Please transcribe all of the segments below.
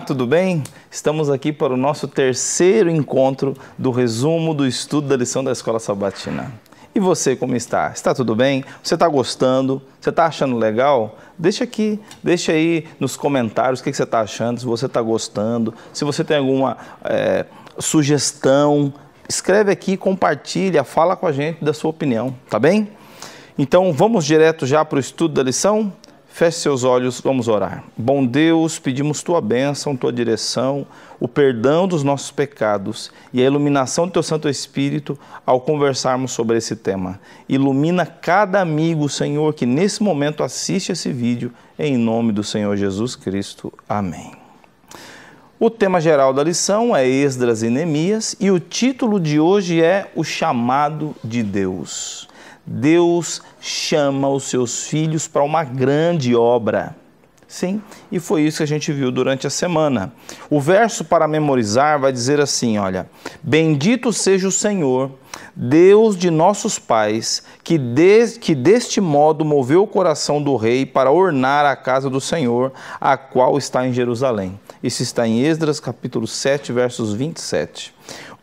tudo bem? Estamos aqui para o nosso terceiro encontro do resumo do estudo da lição da Escola Sabatina. E você, como está? Está tudo bem? Você está gostando? Você está achando legal? Deixa aqui, deixa aí nos comentários o que você está achando, se você está gostando, se você tem alguma é, sugestão. Escreve aqui, compartilha, fala com a gente da sua opinião, tá bem? Então vamos direto já para o estudo da lição? Feche seus olhos, vamos orar. Bom Deus, pedimos tua bênção, tua direção, o perdão dos nossos pecados e a iluminação do teu Santo Espírito ao conversarmos sobre esse tema. Ilumina cada amigo, Senhor, que nesse momento assiste esse vídeo, em nome do Senhor Jesus Cristo. Amém. O tema geral da lição é Esdras e Neemias e o título de hoje é O Chamado de Deus. Deus chama os seus filhos para uma grande obra. Sim, e foi isso que a gente viu durante a semana. O verso para memorizar vai dizer assim: olha, bendito seja o Senhor, Deus de nossos pais, que, de, que deste modo moveu o coração do rei para ornar a casa do Senhor, a qual está em Jerusalém. Isso está em Esdras capítulo 7, versos 27.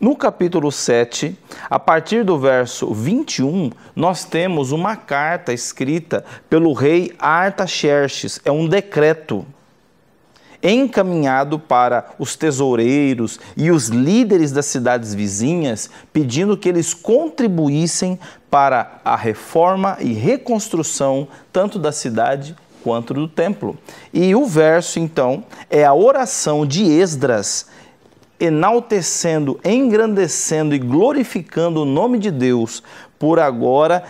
No capítulo 7, a partir do verso 21, nós temos uma carta escrita pelo rei Artaxerxes, é um decreto encaminhado para os tesoureiros e os líderes das cidades vizinhas, pedindo que eles contribuíssem para a reforma e reconstrução tanto da cidade quanto do templo. E o verso, então, é a oração de Esdras, enaltecendo, engrandecendo e glorificando o nome de Deus, por agora,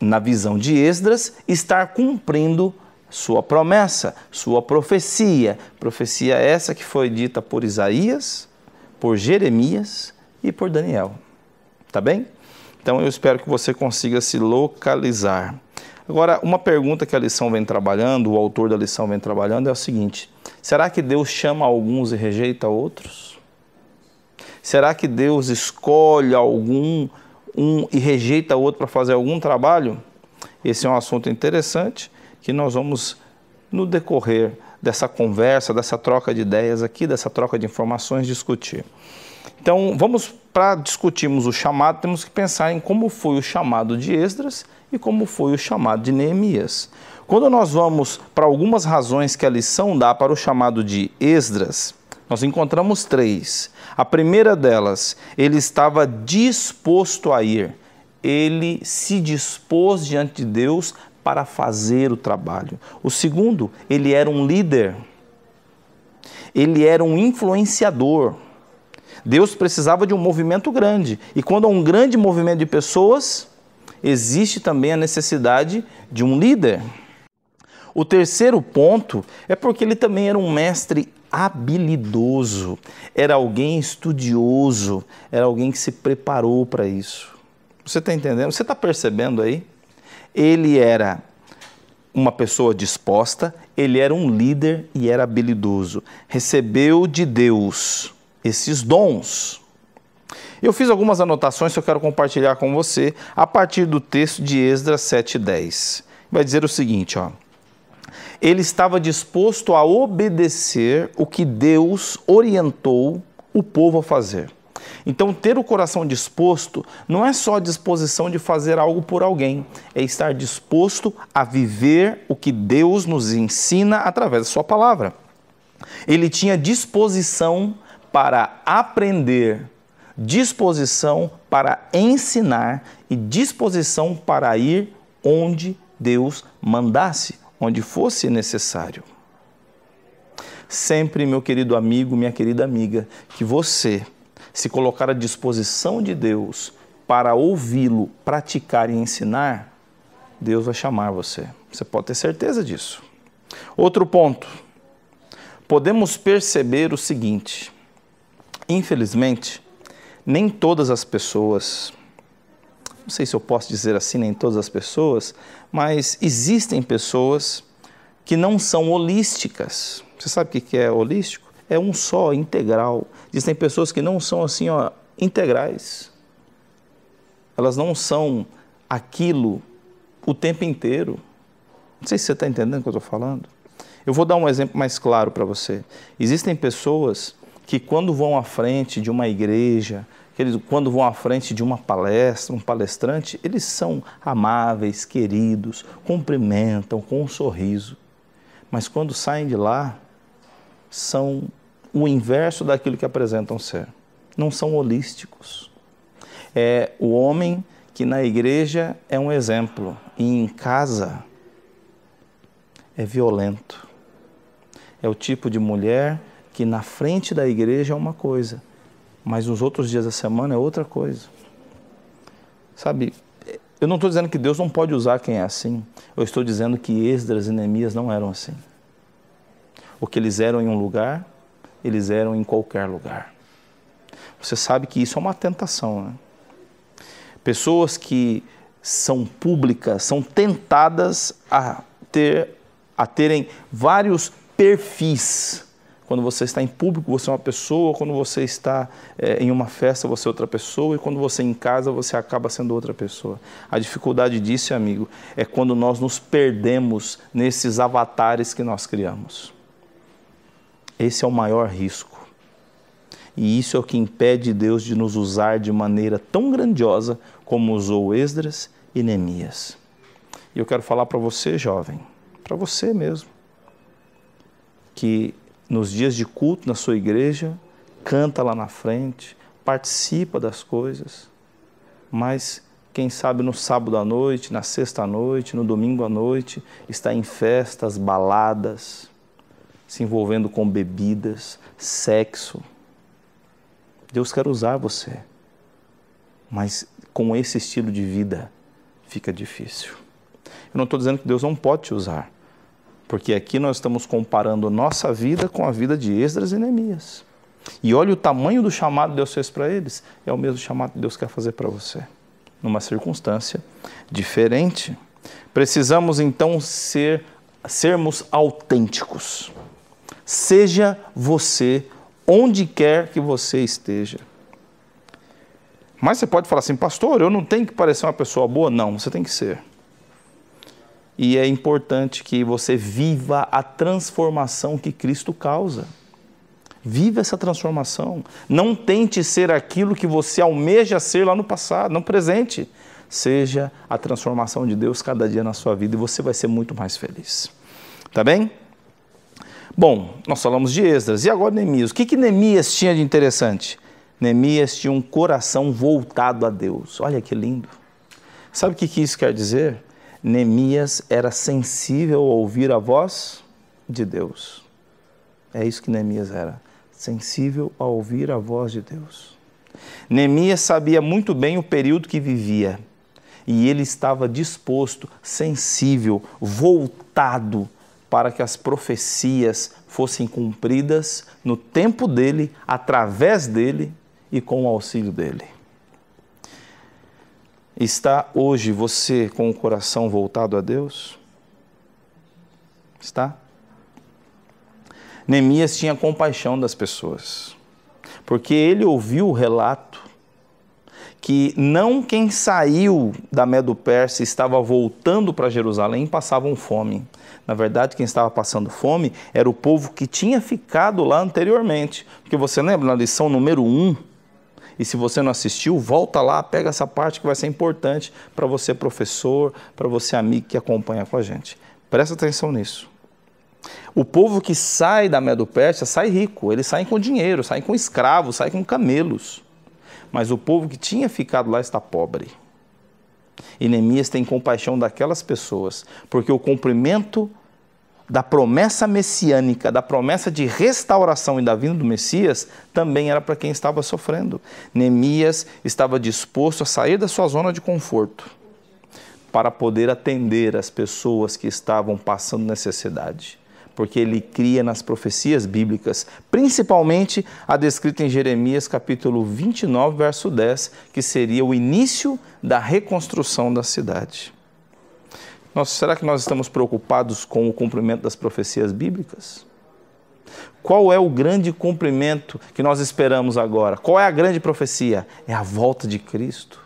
na visão de Esdras, estar cumprindo sua promessa, sua profecia. Profecia essa que foi dita por Isaías, por Jeremias e por Daniel. Tá bem? Então eu espero que você consiga se localizar. Agora, uma pergunta que a lição vem trabalhando, o autor da lição vem trabalhando é o seguinte: será que Deus chama alguns e rejeita outros? Será que Deus escolhe algum um e rejeita outro para fazer algum trabalho? Esse é um assunto interessante que nós vamos, no decorrer dessa conversa, dessa troca de ideias aqui, dessa troca de informações, discutir. Então, vamos para discutirmos o chamado, temos que pensar em como foi o chamado de Esdras e como foi o chamado de Neemias. Quando nós vamos para algumas razões que a lição dá para o chamado de Esdras, nós encontramos três. A primeira delas, ele estava disposto a ir. Ele se dispôs diante de Deus para fazer o trabalho. O segundo, ele era um líder. Ele era um influenciador. Deus precisava de um movimento grande. E quando há um grande movimento de pessoas, existe também a necessidade de um líder. O terceiro ponto é porque ele também era um mestre habilidoso, era alguém estudioso, era alguém que se preparou para isso. Você está entendendo? Você está percebendo aí? Ele era uma pessoa disposta, ele era um líder e era habilidoso. Recebeu de Deus esses dons. Eu fiz algumas anotações que eu quero compartilhar com você a partir do texto de Esdras 7:10. Vai dizer o seguinte, ó: ele estava disposto a obedecer o que Deus orientou o povo a fazer. Então, ter o coração disposto não é só a disposição de fazer algo por alguém, é estar disposto a viver o que Deus nos ensina através da Sua palavra. Ele tinha disposição para aprender, disposição para ensinar e disposição para ir onde Deus mandasse onde fosse necessário. Sempre, meu querido amigo, minha querida amiga, que você se colocar à disposição de Deus para ouvi-lo, praticar e ensinar, Deus vai chamar você. Você pode ter certeza disso. Outro ponto. Podemos perceber o seguinte: infelizmente, nem todas as pessoas não sei se eu posso dizer assim nem todas as pessoas, mas existem pessoas que não são holísticas. Você sabe o que é holístico? É um só, integral. Existem pessoas que não são assim, ó, integrais. Elas não são aquilo o tempo inteiro. Não sei se você está entendendo o que eu estou falando. Eu vou dar um exemplo mais claro para você. Existem pessoas que, quando vão à frente de uma igreja, eles, quando vão à frente de uma palestra, um palestrante, eles são amáveis, queridos, cumprimentam com um sorriso. Mas quando saem de lá, são o inverso daquilo que apresentam ser. Não são holísticos. É o homem que na igreja é um exemplo e em casa é violento. É o tipo de mulher que na frente da igreja é uma coisa mas os outros dias da semana é outra coisa. Sabe, eu não estou dizendo que Deus não pode usar quem é assim. Eu estou dizendo que Esdras e Neemias não eram assim. O que eles eram em um lugar, eles eram em qualquer lugar. Você sabe que isso é uma tentação. Né? Pessoas que são públicas são tentadas a, ter, a terem vários perfis quando você está em público, você é uma pessoa, quando você está é, em uma festa, você é outra pessoa, e quando você é em casa, você acaba sendo outra pessoa. A dificuldade disso, amigo, é quando nós nos perdemos nesses avatares que nós criamos. Esse é o maior risco. E isso é o que impede Deus de nos usar de maneira tão grandiosa como usou Esdras e Neemias. E eu quero falar para você, jovem, para você mesmo, que nos dias de culto na sua igreja, canta lá na frente, participa das coisas, mas quem sabe no sábado à noite, na sexta à noite, no domingo à noite, está em festas, baladas, se envolvendo com bebidas, sexo. Deus quer usar você, mas com esse estilo de vida fica difícil. Eu não estou dizendo que Deus não pode te usar, porque aqui nós estamos comparando nossa vida com a vida de Esdras e Neemias. E olha o tamanho do chamado que Deus fez para eles, é o mesmo chamado que Deus quer fazer para você, numa circunstância diferente. Precisamos então ser sermos autênticos. Seja você onde quer que você esteja. Mas você pode falar assim, pastor, eu não tenho que parecer uma pessoa boa? Não, você tem que ser. E é importante que você viva a transformação que Cristo causa. Viva essa transformação. Não tente ser aquilo que você almeja ser lá no passado, no presente. Seja a transformação de Deus cada dia na sua vida e você vai ser muito mais feliz. Tá bem? Bom, nós falamos de Esdras. E agora Neemias? O que, que Neemias tinha de interessante? Neemias tinha um coração voltado a Deus. Olha que lindo. Sabe o que, que isso quer dizer? Neemias era sensível a ouvir a voz de Deus. É isso que Neemias era, sensível a ouvir a voz de Deus. Neemias sabia muito bem o período que vivia e ele estava disposto, sensível, voltado para que as profecias fossem cumpridas no tempo dele, através dele e com o auxílio dele. Está hoje você com o coração voltado a Deus? Está? Neemias tinha compaixão das pessoas, porque ele ouviu o relato que não quem saiu da Medo-Persa estava voltando para Jerusalém passavam fome. Na verdade, quem estava passando fome era o povo que tinha ficado lá anteriormente. Porque você lembra na lição número 1, um, e se você não assistiu, volta lá, pega essa parte que vai ser importante para você, professor, para você, amigo que acompanha com a gente. Presta atenção nisso. O povo que sai da Medo-Pérsia sai rico, eles saem com dinheiro, saem com escravos, saem com camelos. Mas o povo que tinha ficado lá está pobre. E Neemias tem compaixão daquelas pessoas, porque o cumprimento da promessa messiânica, da promessa de restauração e da vinda do Messias, também era para quem estava sofrendo. Neemias estava disposto a sair da sua zona de conforto para poder atender as pessoas que estavam passando necessidade. Porque ele cria nas profecias bíblicas, principalmente a descrita em Jeremias capítulo 29, verso 10, que seria o início da reconstrução da cidade. Nós, será que nós estamos preocupados com o cumprimento das profecias bíblicas? Qual é o grande cumprimento que nós esperamos agora? Qual é a grande profecia? É a volta de Cristo.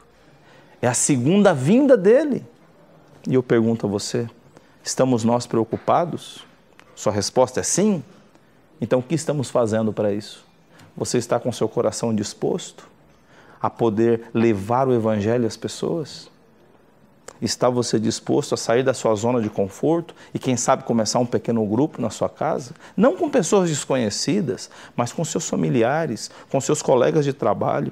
É a segunda vinda dele. E eu pergunto a você: estamos nós preocupados? Sua resposta é sim? Então, o que estamos fazendo para isso? Você está com seu coração disposto a poder levar o Evangelho às pessoas? Está você disposto a sair da sua zona de conforto e, quem sabe, começar um pequeno grupo na sua casa? Não com pessoas desconhecidas, mas com seus familiares, com seus colegas de trabalho.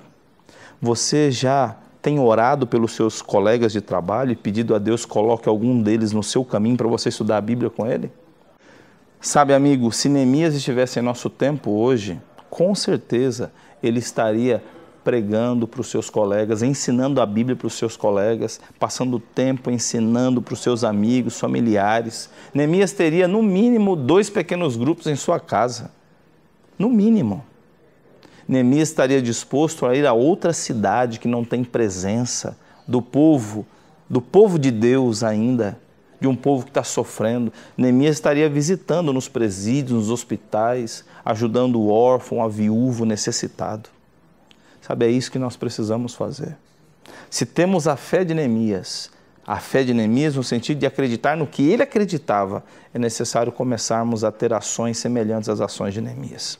Você já tem orado pelos seus colegas de trabalho e pedido a Deus coloque algum deles no seu caminho para você estudar a Bíblia com ele? Sabe, amigo, se Neemias estivesse em nosso tempo hoje, com certeza ele estaria pregando para os seus colegas, ensinando a Bíblia para os seus colegas, passando tempo ensinando para os seus amigos, familiares. Neemias teria, no mínimo, dois pequenos grupos em sua casa. No mínimo. Neemias estaria disposto a ir a outra cidade que não tem presença do povo, do povo de Deus ainda, de um povo que está sofrendo. Neemias estaria visitando nos presídios, nos hospitais, ajudando o órfão, a viúvo, o necessitado. Sabe, é isso que nós precisamos fazer. Se temos a fé de Neemias, a fé de Neemias no sentido de acreditar no que ele acreditava, é necessário começarmos a ter ações semelhantes às ações de Neemias.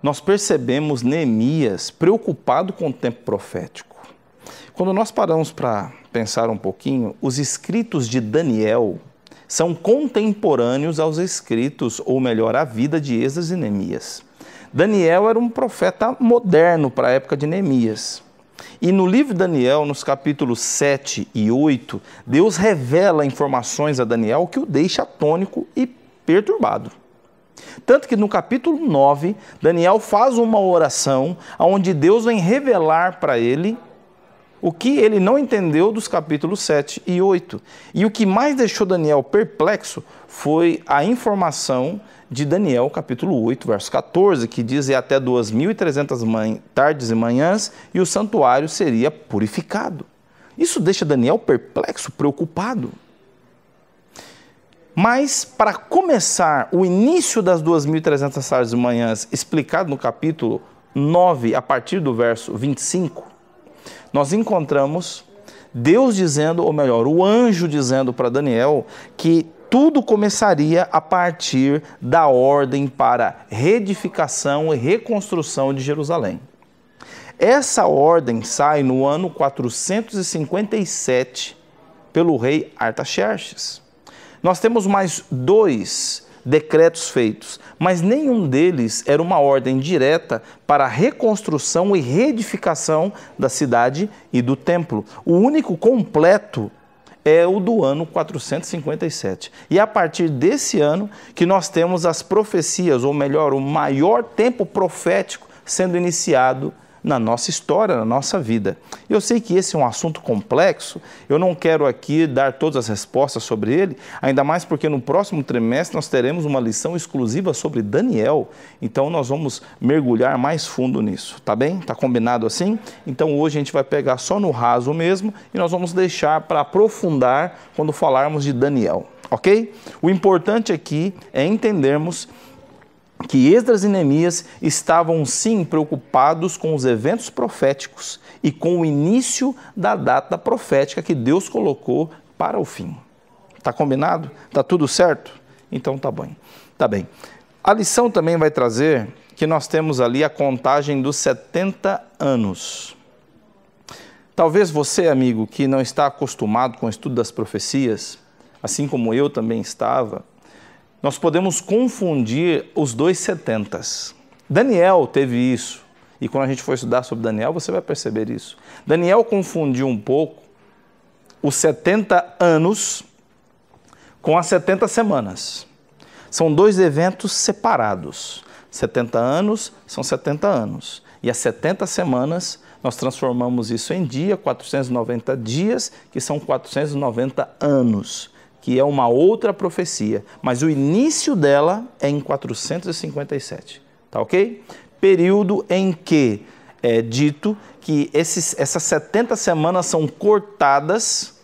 Nós percebemos Neemias preocupado com o tempo profético. Quando nós paramos para pensar um pouquinho, os escritos de Daniel são contemporâneos aos escritos, ou melhor, à vida de Esdras e Neemias. Daniel era um profeta moderno para a época de Neemias. E no livro de Daniel, nos capítulos 7 e 8, Deus revela informações a Daniel que o deixa atônico e perturbado. Tanto que no capítulo 9, Daniel faz uma oração onde Deus vem revelar para ele o que ele não entendeu dos capítulos 7 e 8. E o que mais deixou Daniel perplexo foi a informação de Daniel, capítulo 8, verso 14, que diz: E até 2.300 tardes e manhãs, e o santuário seria purificado. Isso deixa Daniel perplexo, preocupado. Mas, para começar o início das 2.300 tardes e manhãs, explicado no capítulo 9, a partir do verso 25, nós encontramos Deus dizendo, ou melhor, o anjo dizendo para Daniel que tudo começaria a partir da ordem para reedificação e reconstrução de Jerusalém. Essa ordem sai no ano 457 pelo rei Artaxerxes. Nós temos mais dois decretos feitos, mas nenhum deles era uma ordem direta para a reconstrução e reedificação da cidade e do templo. O único completo é o do ano 457. E é a partir desse ano que nós temos as profecias, ou melhor, o maior tempo profético sendo iniciado na nossa história, na nossa vida. Eu sei que esse é um assunto complexo, eu não quero aqui dar todas as respostas sobre ele, ainda mais porque no próximo trimestre nós teremos uma lição exclusiva sobre Daniel, então nós vamos mergulhar mais fundo nisso, tá bem? Tá combinado assim? Então hoje a gente vai pegar só no raso mesmo e nós vamos deixar para aprofundar quando falarmos de Daniel, ok? O importante aqui é entendermos que Esdras e Neemias estavam sim preocupados com os eventos proféticos e com o início da data profética que Deus colocou para o fim. Tá combinado? Tá tudo certo? Então tá bom. Tá bem. A lição também vai trazer que nós temos ali a contagem dos 70 anos. Talvez você, amigo, que não está acostumado com o estudo das profecias, assim como eu também estava, nós podemos confundir os dois setentas. Daniel teve isso, e quando a gente for estudar sobre Daniel, você vai perceber isso. Daniel confundiu um pouco os 70 anos com as 70 semanas. São dois eventos separados. 70 anos são 70 anos. E as 70 semanas, nós transformamos isso em dia, 490 dias, que são 490 anos que é uma outra profecia, mas o início dela é em 457, tá ok? Período em que é dito que esses, essas 70 semanas são cortadas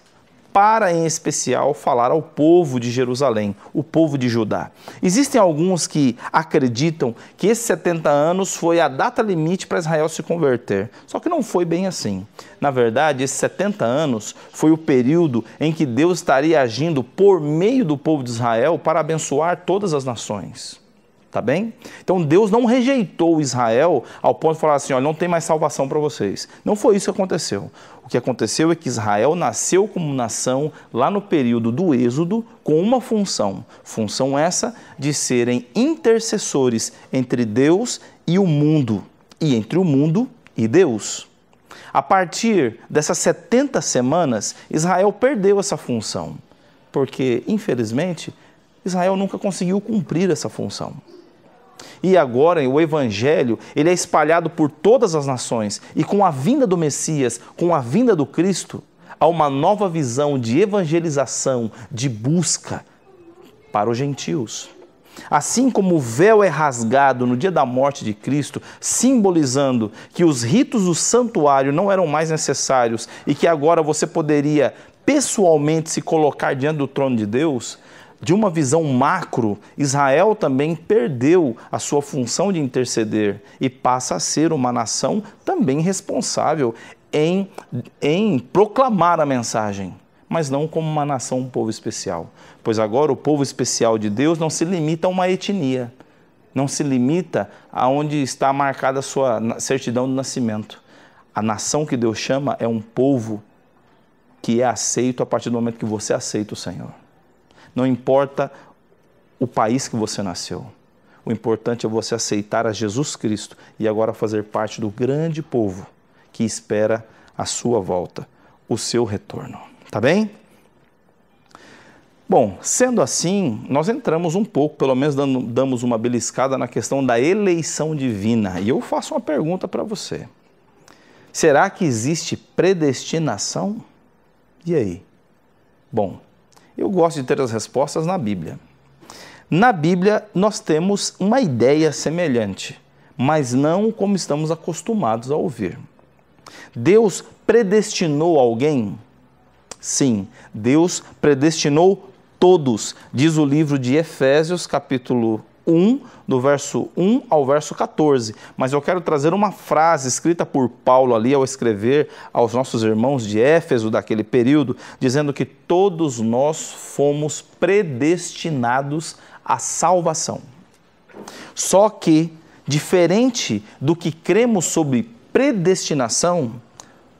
para, em especial, falar ao povo de Jerusalém, o povo de Judá. Existem alguns que acreditam que esses 70 anos foi a data limite para Israel se converter. Só que não foi bem assim. Na verdade, esses 70 anos foi o período em que Deus estaria agindo por meio do povo de Israel para abençoar todas as nações. Tá bem? Então Deus não rejeitou Israel ao ponto de falar assim: olha, não tem mais salvação para vocês. Não foi isso que aconteceu. O que aconteceu é que Israel nasceu como nação lá no período do Êxodo com uma função. Função essa de serem intercessores entre Deus e o mundo, e entre o mundo e Deus. A partir dessas 70 semanas, Israel perdeu essa função, porque, infelizmente, Israel nunca conseguiu cumprir essa função. E agora o evangelho, ele é espalhado por todas as nações e com a vinda do Messias, com a vinda do Cristo, há uma nova visão de evangelização, de busca para os gentios. Assim como o véu é rasgado no dia da morte de Cristo, simbolizando que os ritos do santuário não eram mais necessários e que agora você poderia pessoalmente se colocar diante do trono de Deus, de uma visão macro, Israel também perdeu a sua função de interceder e passa a ser uma nação também responsável em, em proclamar a mensagem, mas não como uma nação, um povo especial. Pois agora o povo especial de Deus não se limita a uma etnia, não se limita a onde está marcada a sua certidão de nascimento. A nação que Deus chama é um povo que é aceito a partir do momento que você aceita o Senhor. Não importa o país que você nasceu. O importante é você aceitar a Jesus Cristo e agora fazer parte do grande povo que espera a sua volta, o seu retorno. Tá bem? Bom, sendo assim, nós entramos um pouco, pelo menos damos uma beliscada na questão da eleição divina. E eu faço uma pergunta para você. Será que existe predestinação? E aí? Bom, eu gosto de ter as respostas na Bíblia. Na Bíblia, nós temos uma ideia semelhante, mas não como estamos acostumados a ouvir. Deus predestinou alguém? Sim, Deus predestinou todos, diz o livro de Efésios, capítulo 1, do verso 1 ao verso 14. Mas eu quero trazer uma frase escrita por Paulo ali ao escrever aos nossos irmãos de Éfeso daquele período, dizendo que todos nós fomos predestinados à salvação. Só que, diferente do que cremos sobre predestinação,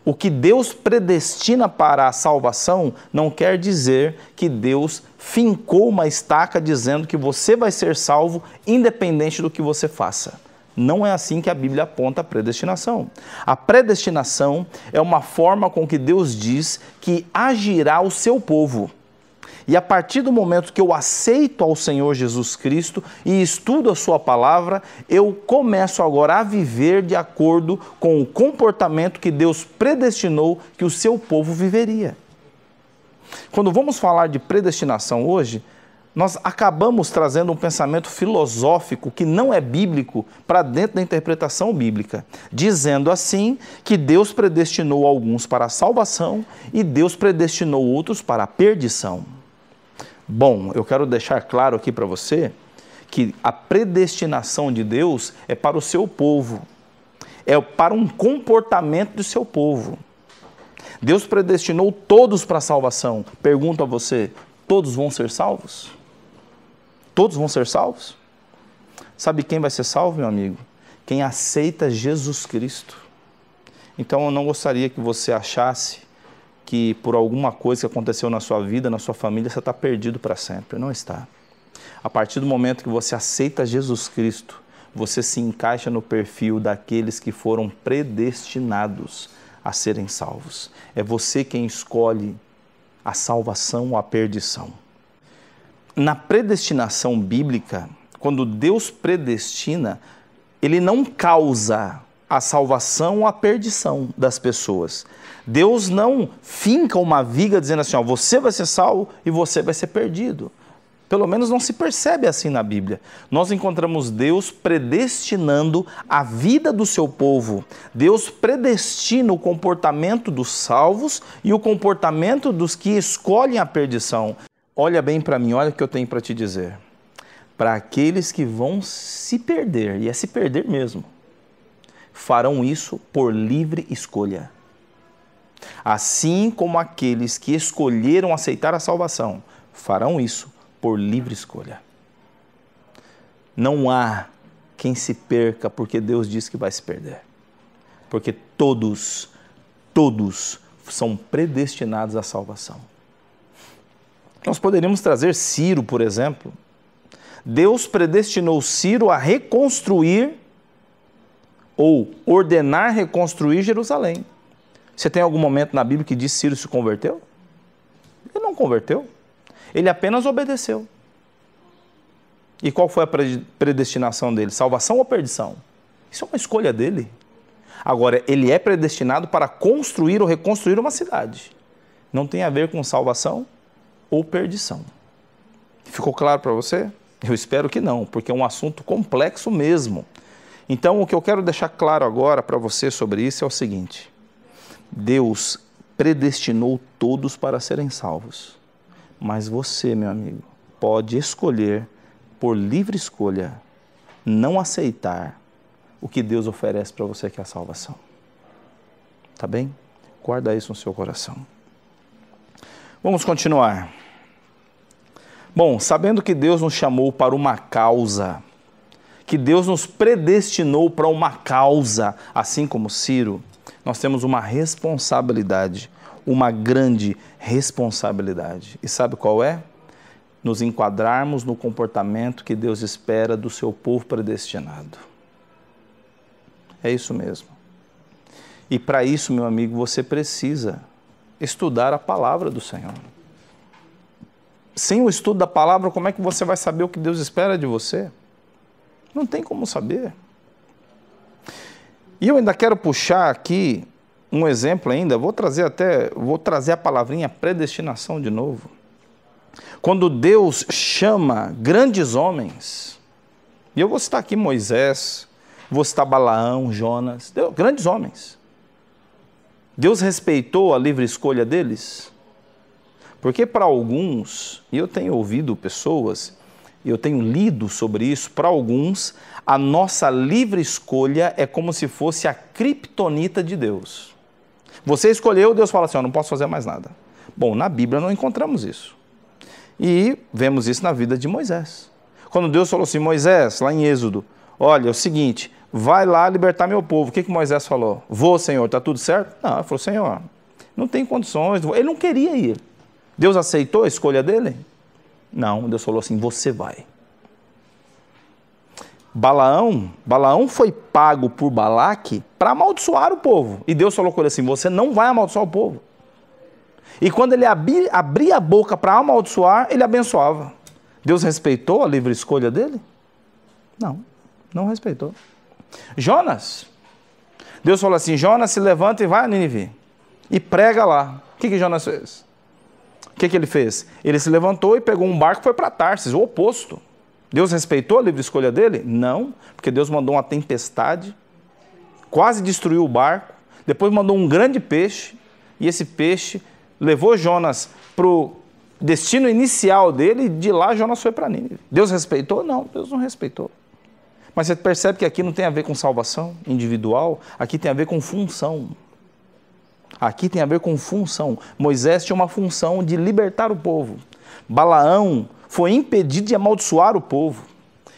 o que Deus predestina para a salvação não quer dizer que Deus fincou uma estaca dizendo que você vai ser salvo independente do que você faça. Não é assim que a Bíblia aponta a predestinação. A predestinação é uma forma com que Deus diz que agirá o seu povo e a partir do momento que eu aceito ao Senhor Jesus Cristo e estudo a Sua palavra, eu começo agora a viver de acordo com o comportamento que Deus predestinou que o seu povo viveria. Quando vamos falar de predestinação hoje, nós acabamos trazendo um pensamento filosófico que não é bíblico para dentro da interpretação bíblica, dizendo assim que Deus predestinou alguns para a salvação e Deus predestinou outros para a perdição. Bom, eu quero deixar claro aqui para você que a predestinação de Deus é para o seu povo, é para um comportamento do seu povo. Deus predestinou todos para a salvação. Pergunto a você: todos vão ser salvos? Todos vão ser salvos? Sabe quem vai ser salvo, meu amigo? Quem aceita Jesus Cristo. Então eu não gostaria que você achasse que por alguma coisa que aconteceu na sua vida, na sua família, você está perdido para sempre. Não está. A partir do momento que você aceita Jesus Cristo, você se encaixa no perfil daqueles que foram predestinados a serem salvos. É você quem escolhe a salvação ou a perdição. Na predestinação bíblica, quando Deus predestina, ele não causa a salvação ou a perdição das pessoas Deus não finca uma viga dizendo assim, ó, você vai ser salvo e você vai ser perdido. Pelo menos não se percebe assim na Bíblia. Nós encontramos Deus predestinando a vida do seu povo. Deus predestina o comportamento dos salvos e o comportamento dos que escolhem a perdição. Olha bem para mim, olha o que eu tenho para te dizer. Para aqueles que vão se perder, e é se perder mesmo, farão isso por livre escolha assim como aqueles que escolheram aceitar a salvação farão isso por livre escolha. Não há quem se perca porque Deus diz que vai se perder. Porque todos, todos são predestinados à salvação. Nós poderíamos trazer Ciro, por exemplo. Deus predestinou Ciro a reconstruir ou ordenar reconstruir Jerusalém. Você tem algum momento na Bíblia que diz que Ciro se converteu? Ele não converteu. Ele apenas obedeceu. E qual foi a predestinação dele? Salvação ou perdição? Isso é uma escolha dele. Agora, ele é predestinado para construir ou reconstruir uma cidade. Não tem a ver com salvação ou perdição. Ficou claro para você? Eu espero que não, porque é um assunto complexo mesmo. Então, o que eu quero deixar claro agora para você sobre isso é o seguinte: Deus predestinou todos para serem salvos. Mas você, meu amigo, pode escolher, por livre escolha, não aceitar o que Deus oferece para você, que é a salvação. Tá bem? Guarda isso no seu coração. Vamos continuar. Bom, sabendo que Deus nos chamou para uma causa, que Deus nos predestinou para uma causa, assim como Ciro, nós temos uma responsabilidade, uma grande responsabilidade. E sabe qual é? Nos enquadrarmos no comportamento que Deus espera do seu povo predestinado. É isso mesmo. E para isso, meu amigo, você precisa estudar a palavra do Senhor. Sem o estudo da palavra, como é que você vai saber o que Deus espera de você? Não tem como saber. E eu ainda quero puxar aqui um exemplo ainda, vou trazer até, vou trazer a palavrinha predestinação de novo. Quando Deus chama grandes homens, e eu vou citar aqui Moisés, vou citar Balaão, Jonas, Deus, grandes homens. Deus respeitou a livre escolha deles? Porque para alguns, e eu tenho ouvido pessoas, e eu tenho lido sobre isso, para alguns, a nossa livre escolha é como se fosse a criptonita de Deus. Você escolheu, Deus fala assim: "Eu não posso fazer mais nada. Bom, na Bíblia não encontramos isso. E vemos isso na vida de Moisés. Quando Deus falou assim: Moisés, lá em Êxodo, olha, é o seguinte, vai lá libertar meu povo. O que, que Moisés falou? Vou, Senhor, está tudo certo? Não, ele falou: Senhor, não tem condições. Ele não queria ir. Deus aceitou a escolha dele? Não, Deus falou assim: você vai. Balaão, Balaão foi pago por Balaque para amaldiçoar o povo. E Deus falou com ele assim: você não vai amaldiçoar o povo. E quando ele abria a boca para amaldiçoar, ele abençoava. Deus respeitou a livre escolha dele? Não, não respeitou. Jonas, Deus falou assim: Jonas, se levanta e vai a Nínive e prega lá. O que, que Jonas fez? O que, que ele fez? Ele se levantou e pegou um barco e foi para Tarsis, o oposto. Deus respeitou a livre escolha dele? Não, porque Deus mandou uma tempestade, quase destruiu o barco, depois mandou um grande peixe, e esse peixe levou Jonas para o destino inicial dele, e de lá Jonas foi para Nínive. Deus respeitou? Não, Deus não respeitou. Mas você percebe que aqui não tem a ver com salvação individual, aqui tem a ver com função. Aqui tem a ver com função. Moisés tinha uma função de libertar o povo. Balaão foi impedido de amaldiçoar o povo.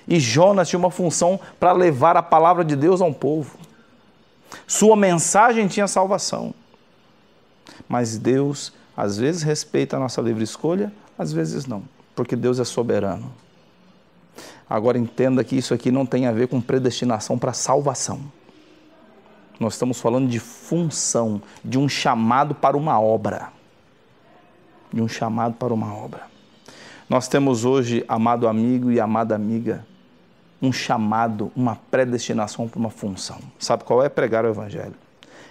E Jonas tinha uma função para levar a palavra de Deus a um povo. Sua mensagem tinha salvação. Mas Deus às vezes respeita a nossa livre escolha, às vezes não, porque Deus é soberano. Agora entenda que isso aqui não tem a ver com predestinação para salvação. Nós estamos falando de função, de um chamado para uma obra. De um chamado para uma obra. Nós temos hoje, amado amigo e amada amiga, um chamado, uma predestinação para uma função. Sabe qual é? Pregar o Evangelho.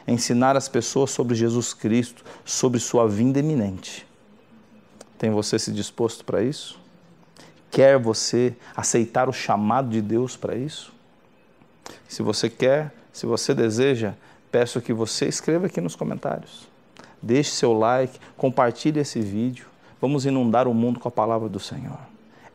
É ensinar as pessoas sobre Jesus Cristo, sobre sua vinda iminente. Tem você se disposto para isso? Quer você aceitar o chamado de Deus para isso? Se você quer, se você deseja, peço que você escreva aqui nos comentários. Deixe seu like, compartilhe esse vídeo. Vamos inundar o mundo com a palavra do Senhor.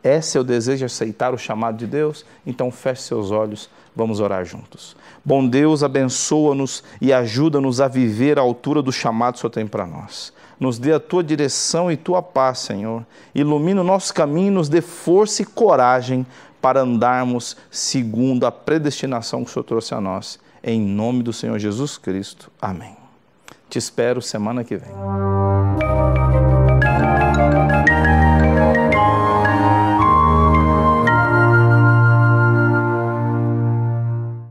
É seu desejo aceitar o chamado de Deus? Então feche seus olhos, vamos orar juntos. Bom Deus, abençoa-nos e ajuda-nos a viver à altura do chamado que o Senhor tem para nós. Nos dê a tua direção e tua paz, Senhor. Ilumina o nosso caminho e nos dê força e coragem para andarmos segundo a predestinação que o Senhor trouxe a nós. Em nome do Senhor Jesus Cristo. Amém. Te espero semana que vem.